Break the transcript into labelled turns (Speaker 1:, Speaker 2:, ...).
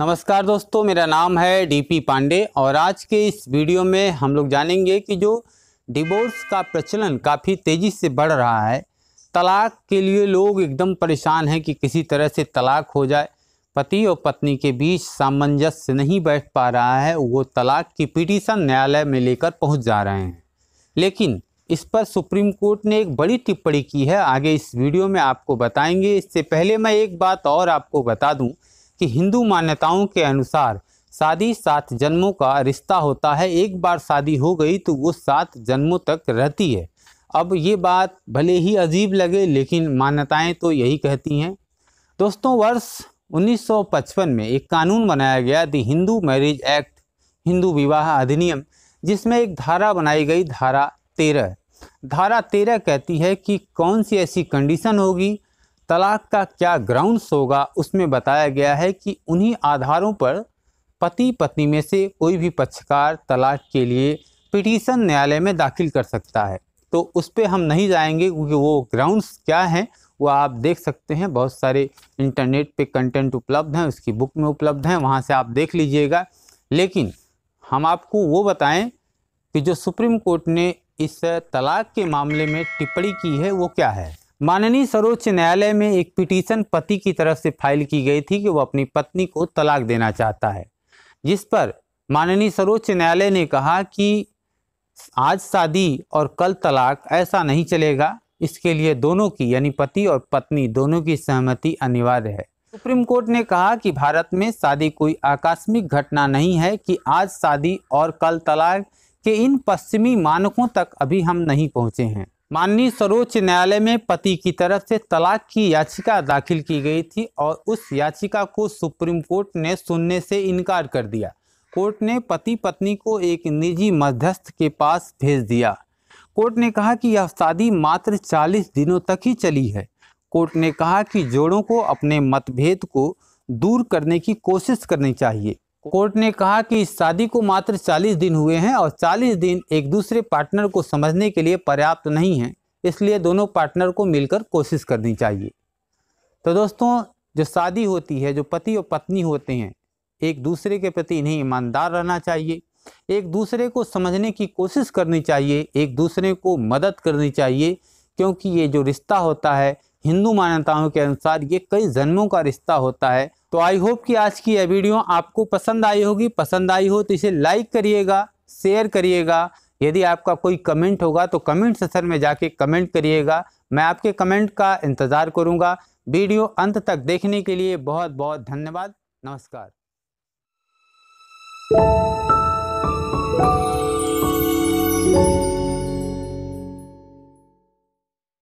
Speaker 1: नमस्कार दोस्तों मेरा नाम है डीपी पांडे और आज के इस वीडियो में हम लोग जानेंगे कि जो डिवोर्स का प्रचलन काफ़ी तेज़ी से बढ़ रहा है तलाक के लिए लोग एकदम परेशान हैं कि किसी तरह से तलाक हो जाए पति और पत्नी के बीच सामंजस्य नहीं बैठ पा रहा है वो तलाक की पिटीशन न्यायालय में लेकर पहुंच जा रहे हैं लेकिन इस पर सुप्रीम कोर्ट ने एक बड़ी टिप्पणी की है आगे इस वीडियो में आपको बताएंगे इससे पहले मैं एक बात और आपको बता दूं कि हिंदू मान्यताओं के अनुसार शादी सात जन्मों का रिश्ता होता है एक बार शादी हो गई तो वो सात जन्मों तक रहती है अब ये बात भले ही अजीब लगे लेकिन मान्यताएं तो यही कहती हैं दोस्तों वर्ष 1955 में एक कानून बनाया गया the Hindu marriage act Hindu विवाह अधिनियम जिसमें एक धारा बनाई गई धारा तेरह धारा तेरह कहती है कि कौन सी ऐसी कंडीशन होगी तलाक का क्या ग्राउंड्स होगा उसमें बताया गया है कि उन्हीं आधारों पर पति पत्नी में से कोई भी पक्षकार तलाक के लिए पिटीशन न्यायालय में दाखिल कर सकता है तो उस पर हम नहीं जाएंगे क्योंकि वो ग्राउंड्स क्या हैं वो आप देख सकते हैं बहुत सारे इंटरनेट पे कंटेंट उपलब्ध हैं उसकी बुक में उपलब्ध हैं वहाँ से आप देख लीजिएगा लेकिन हम आपको वो बताएं कि जो सुप्रीम कोर्ट ने इस तलाक के मामले में टिप्पणी की है वो क्या है माननीय सर्वोच्च न्यायालय में एक पिटीशन पति की तरफ से फाइल की गई थी कि वो अपनी पत्नी को तलाक देना चाहता है जिस पर माननीय सर्वोच्च न्यायालय ने कहा कि आज शादी और कल तलाक ऐसा नहीं चलेगा इसके लिए दोनों की यानी पति और पत्नी दोनों की सहमति अनिवार्य है सुप्रीम कोर्ट ने कहा कि भारत में शादी कोई आकस्मिक घटना नहीं है कि आज शादी और कल तलाक के इन पश्चिमी मानकों तक अभी हम नहीं पहुँचे हैं माननीय सर्वोच्च न्यायालय में पति की तरफ से तलाक की याचिका दाखिल की गई थी और उस याचिका को सुप्रीम कोर्ट ने सुनने से इनकार कर दिया कोर्ट ने पति पत्नी को एक निजी मध्यस्थ के पास भेज दिया कोर्ट ने कहा कि यह शादी मात्र 40 दिनों तक ही चली है कोर्ट ने कहा कि जोड़ों को अपने मतभेद को दूर करने की कोशिश करनी चाहिए कोर्ट ने कहा कि इस शादी को मात्र 40 दिन हुए हैं और 40 दिन एक दूसरे पार्टनर को समझने के लिए पर्याप्त नहीं है इसलिए दोनों पार्टनर को मिलकर कोशिश करनी चाहिए तो दोस्तों जो शादी होती है जो पति और पत्नी होते हैं एक दूसरे के प्रति इन्हें ईमानदार रहना चाहिए एक दूसरे को समझने की कोशिश करनी चाहिए एक दूसरे को मदद करनी चाहिए क्योंकि ये जो रिश्ता होता है हिंदू मान्यताओं के अनुसार ये कई जन्मों का रिश्ता होता है तो आई होप कि आज की यह वीडियो आपको पसंद आई होगी पसंद आई हो तो इसे लाइक करिएगा शेयर करिएगा यदि आपका कोई कमेंट होगा तो कमेंट सेशन में जाके कमेंट करिएगा मैं आपके कमेंट का इंतज़ार करूँगा वीडियो अंत तक देखने के लिए बहुत बहुत धन्यवाद नमस्कार